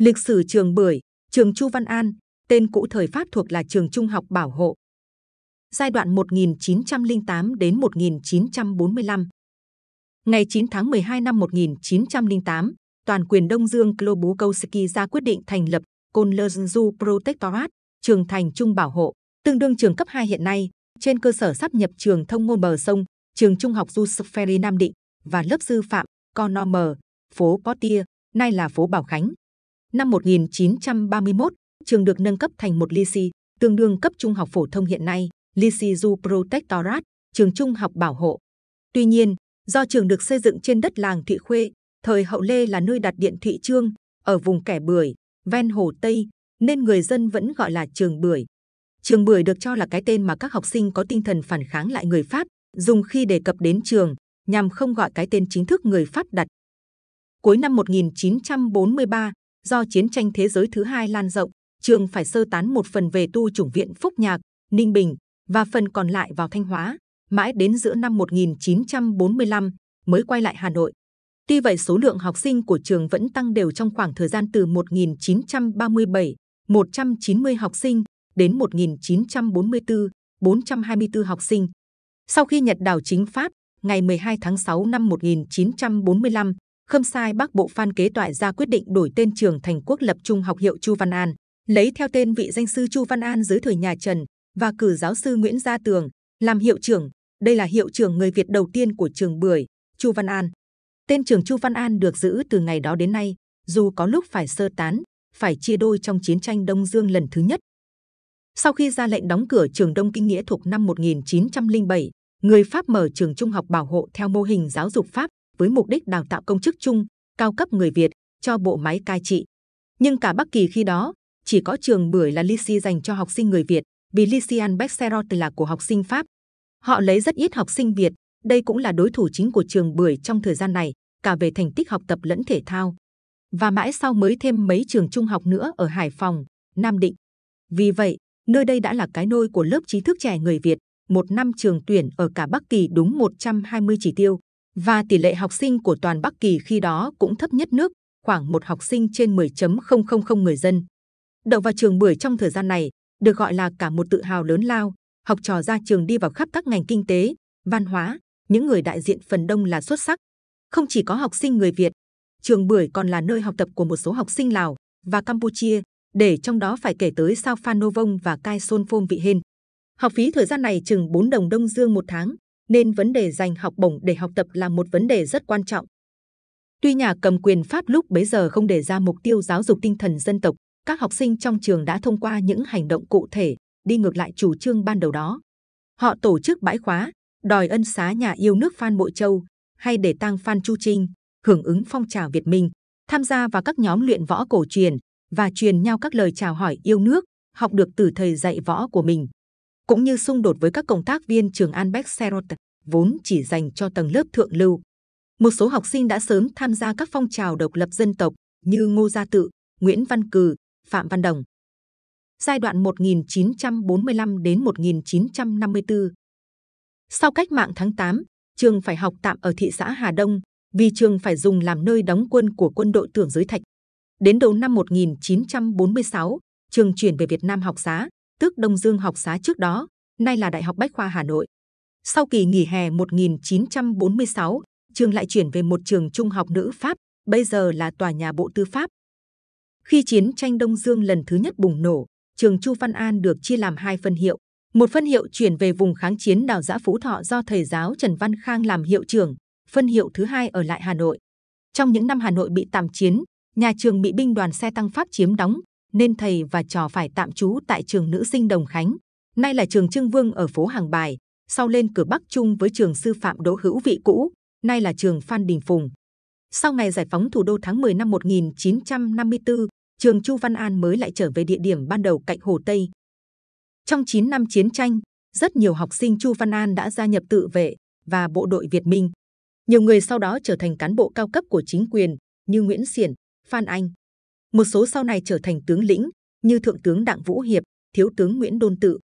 Lịch sử trường Bưởi, trường Chu Văn An, tên cũ thời Pháp thuộc là trường Trung học Bảo Hộ. Giai đoạn 1908 đến 1945. Ngày 9 tháng 12 năm 1908, toàn quyền Đông Dương Klobukovsky ra quyết định thành lập Konlernzu Protectorat, trường thành Trung Bảo Hộ, tương đương trường cấp 2 hiện nay, trên cơ sở sắp nhập trường thông ngôn bờ sông, trường trung học Jusuferi Nam Định và lớp sư phạm Conomer, phố Portier, nay là phố Bảo Khánh. Năm 1931, trường được nâng cấp thành một lycée, tương đương cấp trung học phổ thông hiện nay, Lycée du Protectorat, trường trung học bảo hộ. Tuy nhiên, do trường được xây dựng trên đất làng Thị Khuê, thời hậu Lê là nơi đặt điện thị trương, ở vùng kẻ bưởi, ven hồ Tây, nên người dân vẫn gọi là trường bưởi. Trường bưởi được cho là cái tên mà các học sinh có tinh thần phản kháng lại người Pháp dùng khi đề cập đến trường, nhằm không gọi cái tên chính thức người Pháp đặt. Cuối năm 1943, do chiến tranh thế giới thứ hai lan rộng, trường phải sơ tán một phần về tu chủng viện Phúc Nhạc, Ninh Bình và phần còn lại vào Thanh Hóa. Mãi đến giữa năm 1945 mới quay lại Hà Nội. Tuy vậy, số lượng học sinh của trường vẫn tăng đều trong khoảng thời gian từ 1937 190 học sinh đến 1944 424 học sinh. Sau khi Nhật đảo chính Pháp, ngày 12 tháng 6 năm 1945, Khâm sai Bắc Bộ Phan Kế Toại ra quyết định đổi tên trường thành quốc lập trung học hiệu Chu Văn An, lấy theo tên vị danh sư Chu Văn An dưới thời nhà Trần và cử giáo sư Nguyễn Gia Tường làm hiệu trưởng. Đây là hiệu trưởng người Việt đầu tiên của trường Bưởi, Chu Văn An. Tên trường Chu Văn An được giữ từ ngày đó đến nay, dù có lúc phải sơ tán, phải chia đôi trong chiến tranh Đông Dương lần thứ nhất. Sau khi ra lệnh đóng cửa trường Đông Kinh Nghĩa thuộc năm 1907, người Pháp mở trường trung học bảo hộ theo mô hình giáo dục Pháp với mục đích đào tạo công chức chung, cao cấp người Việt cho bộ máy cai trị. Nhưng cả Bắc Kỳ khi đó, chỉ có trường bưởi là lycée dành cho học sinh người Việt, vì lycée Albert là của học sinh Pháp. Họ lấy rất ít học sinh Việt, đây cũng là đối thủ chính của trường bưởi trong thời gian này, cả về thành tích học tập lẫn thể thao. Và mãi sau mới thêm mấy trường trung học nữa ở Hải Phòng, Nam Định. Vì vậy, nơi đây đã là cái nôi của lớp trí thức trẻ người Việt, một năm trường tuyển ở cả Bắc Kỳ đúng 120 chỉ tiêu và tỷ lệ học sinh của toàn Bắc Kỳ khi đó cũng thấp nhất nước, khoảng một học sinh trên 10.000 người dân. Đậu vào trường bưởi trong thời gian này được gọi là cả một tự hào lớn lao, học trò ra trường đi vào khắp các ngành kinh tế, văn hóa, những người đại diện phần đông là xuất sắc. Không chỉ có học sinh người Việt, trường bưởi còn là nơi học tập của một số học sinh Lào và Campuchia, để trong đó phải kể tới Sao Phan Novong và Cai Son Phong Vị Hên. Học phí thời gian này chừng 4 đồng Đông Dương một tháng, nên vấn đề dành học bổng để học tập là một vấn đề rất quan trọng. Tuy nhà cầm quyền Pháp lúc bấy giờ không đề ra mục tiêu giáo dục tinh thần dân tộc, các học sinh trong trường đã thông qua những hành động cụ thể đi ngược lại chủ trương ban đầu đó. Họ tổ chức bãi khóa, đòi ân xá nhà yêu nước Phan Bội Châu hay để tang Phan Chu Trinh, hưởng ứng phong trào Việt Minh, tham gia vào các nhóm luyện võ cổ truyền và truyền nhau các lời chào hỏi yêu nước, học được từ thầy dạy võ của mình cũng như xung đột với các công tác viên trường Albert Serot vốn chỉ dành cho tầng lớp thượng lưu. Một số học sinh đã sớm tham gia các phong trào độc lập dân tộc như Ngô Gia Tự, Nguyễn Văn Cừ, Phạm Văn Đồng. Giai đoạn 1945 đến 1954. Sau cách mạng tháng 8, trường phải học tạm ở thị xã Hà Đông vì trường phải dùng làm nơi đóng quân của quân đội tưởng giới thạch. Đến đầu năm 1946, trường chuyển về Việt Nam học giá tước Đông Dương học xá trước đó, nay là Đại học Bách khoa Hà Nội. Sau kỳ nghỉ hè 1946, trường lại chuyển về một trường trung học nữ Pháp, bây giờ là tòa nhà Bộ Tư pháp. Khi chiến tranh Đông Dương lần thứ nhất bùng nổ, trường Chu Văn An được chia làm hai phân hiệu. Một phân hiệu chuyển về vùng kháng chiến đảo giã Phú Thọ do thầy giáo Trần Văn Khang làm hiệu trưởng, phân hiệu thứ hai ở lại Hà Nội. Trong những năm Hà Nội bị tạm chiến, nhà trường bị binh đoàn xe tăng Pháp chiếm đóng, nên thầy và trò phải tạm trú tại trường nữ sinh Đồng Khánh, nay là trường Trương Vương ở phố Hàng Bài, sau lên cửa Bắc chung với trường sư phạm Đỗ Hữu Vị cũ, nay là trường Phan Đình Phùng. Sau ngày giải phóng thủ đô tháng 10 năm 1954, trường Chu Văn An mới lại trở về địa điểm ban đầu cạnh Hồ Tây. Trong 9 năm chiến tranh, rất nhiều học sinh Chu Văn An đã gia nhập tự vệ và bộ đội Việt Minh. Nhiều người sau đó trở thành cán bộ cao cấp của chính quyền như Nguyễn Xiển, Phan Anh một số sau này trở thành tướng lĩnh như thượng tướng đặng vũ hiệp thiếu tướng nguyễn đôn tự